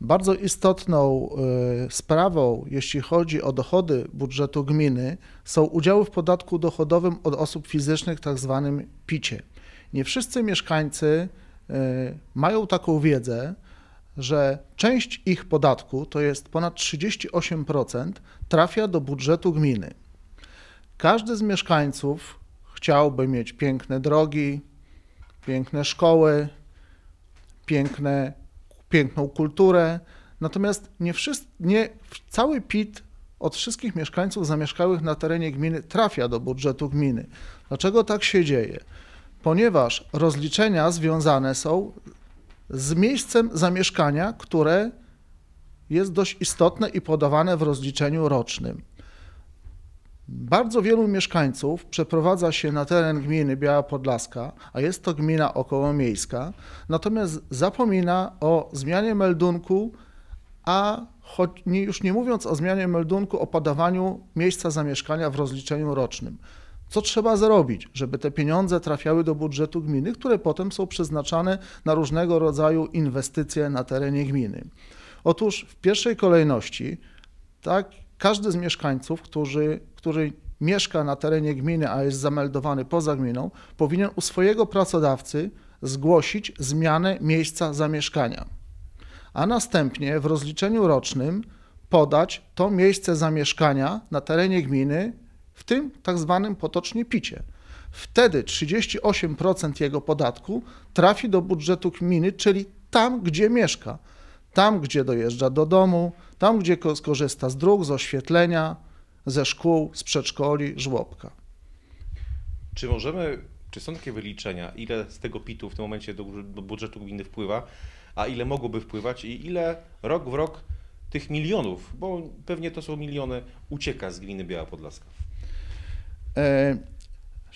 Bardzo istotną e, sprawą, jeśli chodzi o dochody budżetu gminy, są udziały w podatku dochodowym od osób fizycznych, tak zwanym PICie. Nie wszyscy mieszkańcy e, mają taką wiedzę, że część ich podatku, to jest ponad 38%, trafia do budżetu gminy. Każdy z mieszkańców chciałby mieć piękne drogi, piękne szkoły, piękne piękną kulturę. Natomiast nie, wszyscy, nie cały PIT od wszystkich mieszkańców zamieszkałych na terenie gminy trafia do budżetu gminy. Dlaczego tak się dzieje? Ponieważ rozliczenia związane są z miejscem zamieszkania, które jest dość istotne i podawane w rozliczeniu rocznym. Bardzo wielu mieszkańców przeprowadza się na teren gminy Biała Podlaska, a jest to gmina okołomiejska, natomiast zapomina o zmianie meldunku, a choć, nie, już nie mówiąc o zmianie meldunku, o podawaniu miejsca zamieszkania w rozliczeniu rocznym. Co trzeba zrobić, żeby te pieniądze trafiały do budżetu gminy, które potem są przeznaczane na różnego rodzaju inwestycje na terenie gminy? Otóż w pierwszej kolejności tak, każdy z mieszkańców, którzy, który mieszka na terenie gminy, a jest zameldowany poza gminą, powinien u swojego pracodawcy zgłosić zmianę miejsca zamieszkania, a następnie w rozliczeniu rocznym podać to miejsce zamieszkania na terenie gminy, w tym tak zwanym potocznie picie. Wtedy 38% jego podatku trafi do budżetu gminy, czyli tam, gdzie mieszka tam, gdzie dojeżdża do domu, tam, gdzie skorzysta z dróg, z oświetlenia, ze szkół, z przedszkoli, żłobka. Czy możemy, czy są takie wyliczenia, ile z tego PIT-u w tym momencie do budżetu gminy wpływa, a ile mogłoby wpływać i ile rok w rok tych milionów, bo pewnie to są miliony, ucieka z gminy Biała Podlaska? E,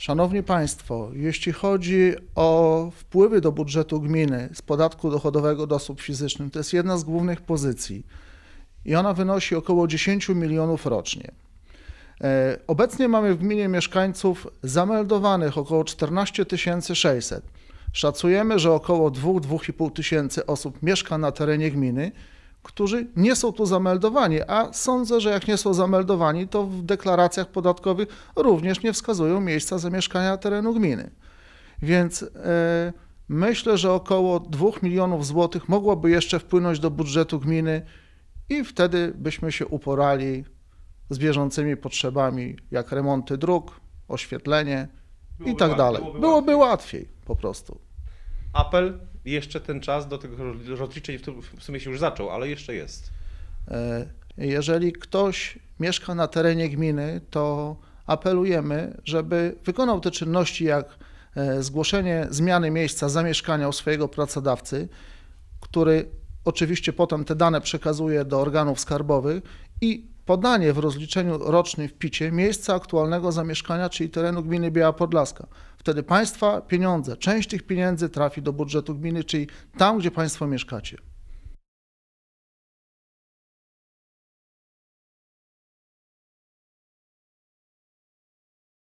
Szanowni Państwo, jeśli chodzi o wpływy do budżetu gminy z podatku dochodowego do osób fizycznych, to jest jedna z głównych pozycji i ona wynosi około 10 milionów rocznie. E, obecnie mamy w gminie mieszkańców zameldowanych około 14 600. Szacujemy, że około 2-2,5 tysięcy osób mieszka na terenie gminy którzy nie są tu zameldowani, a sądzę, że jak nie są zameldowani, to w deklaracjach podatkowych również nie wskazują miejsca zamieszkania terenu gminy. Więc e, myślę, że około 2 milionów złotych mogłoby jeszcze wpłynąć do budżetu gminy i wtedy byśmy się uporali z bieżącymi potrzebami, jak remonty dróg, oświetlenie byłoby i tak dalej. Byłoby, byłoby łatwiej. łatwiej po prostu. Apel jeszcze ten czas do tych rozliczeń w sumie się już zaczął, ale jeszcze jest. E, jeżeli ktoś mieszka na terenie gminy, to apelujemy, żeby wykonał te czynności jak e, zgłoszenie zmiany miejsca zamieszkania u swojego pracodawcy, który oczywiście potem te dane przekazuje do organów skarbowych i podanie w rozliczeniu rocznym w PIT-ie miejsca aktualnego zamieszkania, czyli terenu gminy Biała Podlaska. Wtedy państwa pieniądze, część tych pieniędzy trafi do budżetu gminy, czyli tam, gdzie państwo mieszkacie.